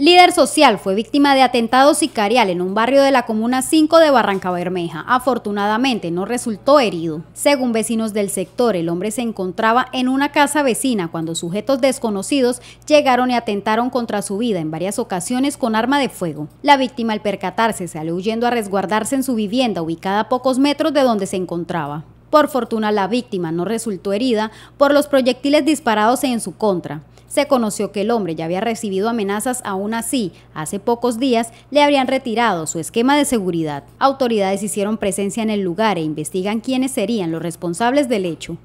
Líder social fue víctima de atentado sicarial en un barrio de la Comuna 5 de Barranca Bermeja. Afortunadamente no resultó herido. Según vecinos del sector, el hombre se encontraba en una casa vecina cuando sujetos desconocidos llegaron y atentaron contra su vida en varias ocasiones con arma de fuego. La víctima al percatarse salió huyendo a resguardarse en su vivienda ubicada a pocos metros de donde se encontraba. Por fortuna la víctima no resultó herida por los proyectiles disparados en su contra. Se conoció que el hombre ya había recibido amenazas, aún así, hace pocos días le habrían retirado su esquema de seguridad. Autoridades hicieron presencia en el lugar e investigan quiénes serían los responsables del hecho.